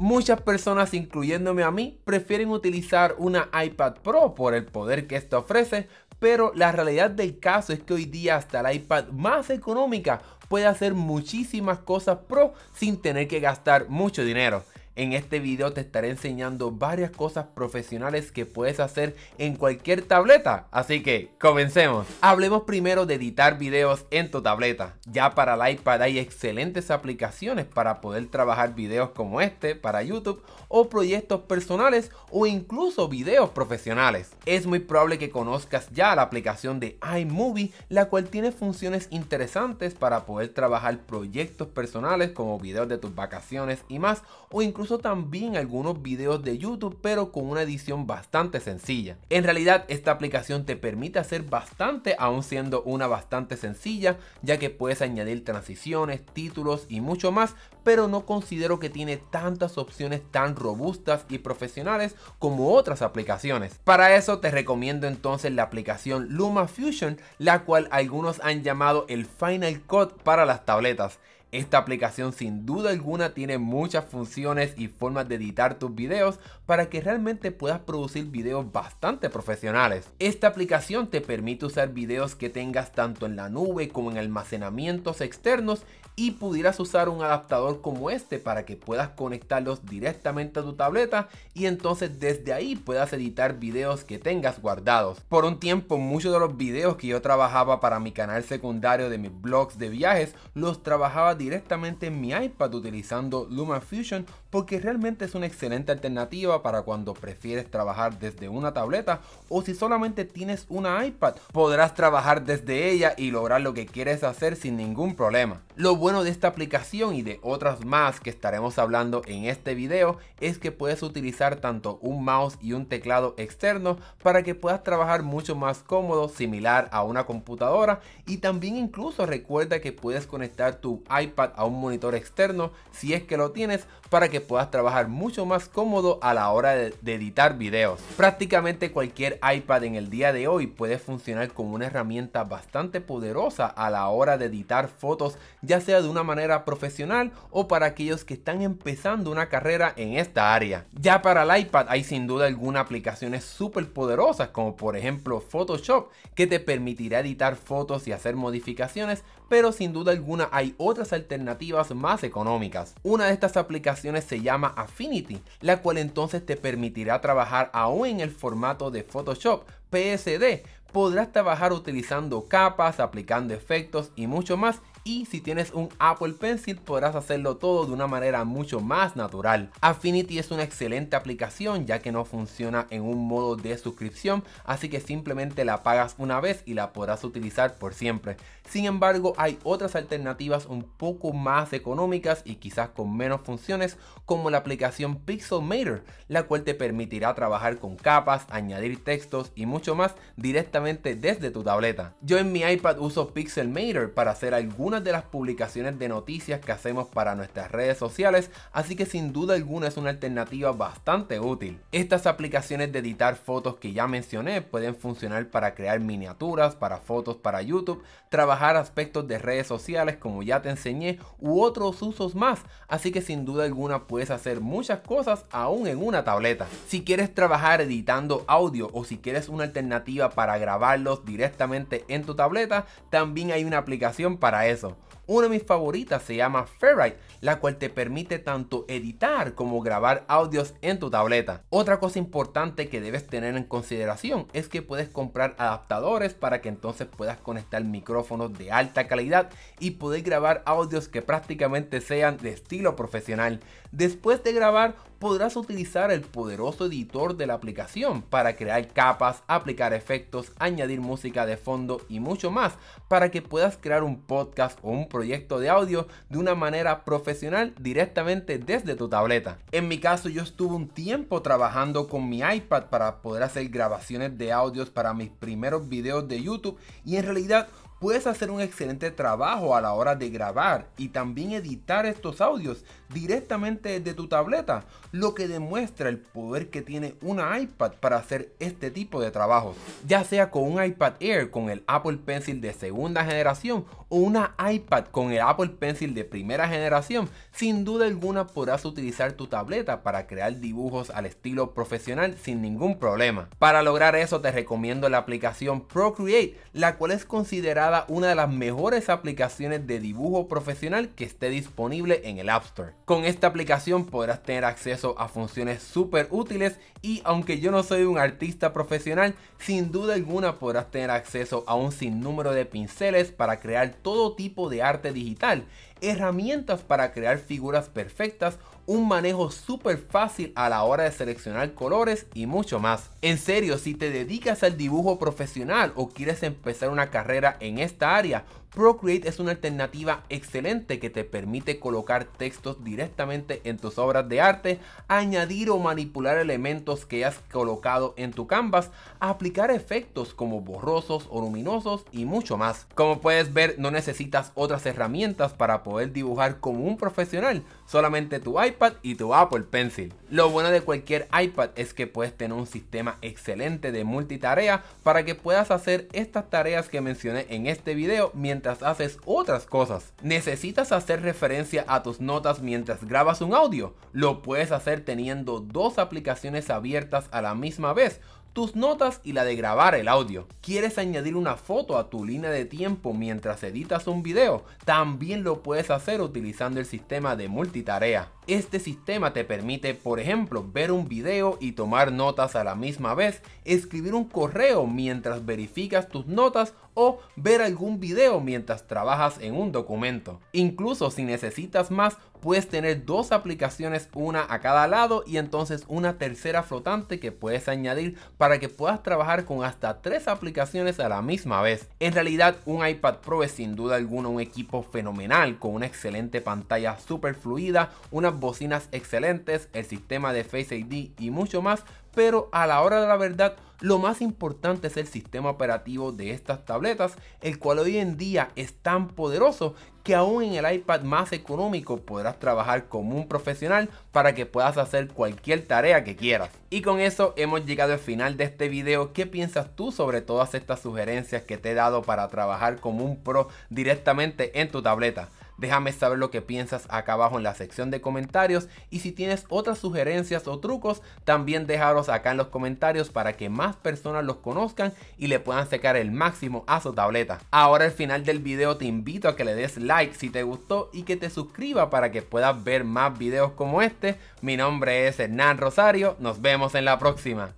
Muchas personas, incluyéndome a mí, prefieren utilizar una iPad Pro por el poder que esto ofrece, pero la realidad del caso es que hoy día hasta la iPad más económica puede hacer muchísimas cosas pro sin tener que gastar mucho dinero. En este video te estaré enseñando varias cosas profesionales que puedes hacer en cualquier tableta, así que comencemos. Hablemos primero de editar videos en tu tableta. Ya para el iPad hay excelentes aplicaciones para poder trabajar videos como este para YouTube o proyectos personales o incluso videos profesionales. Es muy probable que conozcas ya la aplicación de iMovie, la cual tiene funciones interesantes para poder trabajar proyectos personales como videos de tus vacaciones y más o incluso también algunos videos de YouTube, pero con una edición bastante sencilla. En realidad, esta aplicación te permite hacer bastante, aún siendo una bastante sencilla, ya que puedes añadir transiciones, títulos y mucho más, pero no considero que tiene tantas opciones tan robustas y profesionales como otras aplicaciones. Para eso te recomiendo entonces la aplicación Luma Fusion, la cual algunos han llamado el Final Cut para las tabletas. Esta aplicación sin duda alguna tiene muchas funciones y formas de editar tus videos para que realmente puedas producir videos bastante profesionales. Esta aplicación te permite usar videos que tengas tanto en la nube como en almacenamientos externos y pudieras usar un adaptador como este para que puedas conectarlos directamente a tu tableta y entonces desde ahí puedas editar videos que tengas guardados. Por un tiempo muchos de los videos que yo trabajaba para mi canal secundario de mis blogs de viajes los trabajaba directamente en mi iPad utilizando LumaFusion porque realmente es una excelente alternativa para cuando prefieres trabajar desde una tableta o si solamente tienes una iPad podrás trabajar desde ella y lograr lo que quieres hacer sin ningún problema. Lo bueno de esta aplicación y de otras más que estaremos hablando en este video es que puedes utilizar tanto un mouse y un teclado externo para que puedas trabajar mucho más cómodo similar a una computadora y también incluso recuerda que puedes conectar tu iPad a un monitor externo si es que lo tienes para que puedas trabajar mucho más cómodo a la hora de, editar videos. Prácticamente cualquier iPad en el día de hoy puede funcionar como una herramienta bastante poderosa a la hora de editar fotos ya sea de una manera profesional o para aquellos que están empezando una carrera en esta área. Ya para el iPad hay sin duda alguna aplicaciones súper poderosas como por ejemplo Photoshop que te permitirá editar fotos y hacer modificaciones, pero sin duda alguna hay otras alternativas más económicas. Una de estas aplicaciones se llama Affinity, la cual entonces te permitirá trabajar aún en el formato de Photoshop, PSD, podrás trabajar utilizando capas, aplicando efectos y mucho más y si tienes un Apple Pencil podrás hacerlo todo de una manera mucho más natural. Affinity es una excelente aplicación ya que no funciona en un modo de suscripción, así que simplemente la pagas una vez y la podrás utilizar por siempre. Sin embargo, hay otras alternativas un poco más económicas y quizás con menos funciones como la aplicación Pixelmator, la cual te permitirá trabajar con capas, añadir textos y mucho más directamente desde tu tableta. Yo en mi iPad uso Pixelmator para hacer algunas de las publicaciones de noticias que hacemos para nuestras redes sociales, así que sin duda alguna es una alternativa bastante útil. Estas aplicaciones de editar fotos que ya mencioné pueden funcionar para crear miniaturas, para fotos para YouTube, trabajar aspectos de redes sociales como ya te enseñé u otros usos más, así que sin duda alguna puedes hacer muchas cosas aún en una tableta. Si quieres trabajar editando audio o si quieres una alternativa para grabarlos directamente en tu tableta, también hay una aplicación para eso. Una de mis favoritas se llama Ferrite, la cual te permite tanto editar como grabar audios en tu tableta. Otra cosa importante que debes tener en consideración es que puedes comprar adaptadores para que entonces puedas conectar micrófonos de alta calidad y poder grabar audios que prácticamente sean de estilo profesional. Después de grabar, podrás utilizar el poderoso editor de la aplicación para crear capas, aplicar efectos, añadir música de fondo y mucho más para que puedas crear un podcast o un proyecto de audio de una manera profesional directamente desde tu tableta. En mi caso yo estuve un tiempo trabajando con mi iPad para poder hacer grabaciones de audios para mis primeros videos de YouTube y en realidad puedes hacer un excelente trabajo a la hora de grabar y también editar estos audios directamente desde tu tableta, lo que demuestra el poder que tiene una iPad para hacer este tipo de trabajos, ya sea con un iPad Air con el Apple Pencil de segunda generación o una iPad con el Apple Pencil de primera generación, sin duda alguna podrás utilizar tu tableta para crear dibujos al estilo profesional sin ningún problema. Para lograr eso te recomiendo la aplicación Procreate, la cual es considerada una de las mejores aplicaciones de dibujo profesional que esté disponible en el App Store. Con esta aplicación podrás tener acceso a funciones súper útiles y aunque yo no soy un artista profesional, sin duda alguna podrás tener acceso a un sinnúmero de pinceles para crear todo tipo de arte digital, herramientas para crear figuras perfectas un manejo súper fácil a la hora de seleccionar colores y mucho más. En serio, si te dedicas al dibujo profesional o quieres empezar una carrera en esta área, Procreate es una alternativa excelente que te permite colocar textos directamente en tus obras de arte, añadir o manipular elementos que has colocado en tu canvas, aplicar efectos como borrosos o luminosos y mucho más. Como puedes ver, no necesitas otras herramientas para poder dibujar como un profesional, solamente tu iPad y tu Apple Pencil. Lo bueno de cualquier iPad es que puedes tener un sistema excelente de multitarea para que puedas hacer estas tareas que mencioné en este video mientras haces otras cosas. ¿Necesitas hacer referencia a tus notas mientras grabas un audio? Lo puedes hacer teniendo dos aplicaciones abiertas a la misma vez tus notas y la de grabar el audio. ¿Quieres añadir una foto a tu línea de tiempo mientras editas un video? También lo puedes hacer utilizando el sistema de multitarea. Este sistema te permite, por ejemplo, ver un video y tomar notas a la misma vez, escribir un correo mientras verificas tus notas o ver algún video mientras trabajas en un documento. Incluso si necesitas más, puedes tener dos aplicaciones, una a cada lado y entonces una tercera flotante que puedes añadir para que puedas trabajar con hasta tres aplicaciones a la misma vez. En realidad un iPad Pro es sin duda alguna un equipo fenomenal con una excelente pantalla super fluida, bocinas excelentes, el sistema de Face ID y mucho más, pero a la hora de la verdad lo más importante es el sistema operativo de estas tabletas, el cual hoy en día es tan poderoso que aún en el iPad más económico podrás trabajar como un profesional para que puedas hacer cualquier tarea que quieras. Y con eso hemos llegado al final de este video. ¿Qué piensas tú sobre todas estas sugerencias que te he dado para trabajar como un pro directamente en tu tableta? Déjame saber lo que piensas acá abajo en la sección de comentarios y si tienes otras sugerencias o trucos, también déjalos acá en los comentarios para que más personas los conozcan y le puedan sacar el máximo a su tableta. Ahora al final del video te invito a que le des like si te gustó y que te suscribas para que puedas ver más videos como este. Mi nombre es Hernán Rosario, nos vemos en la próxima.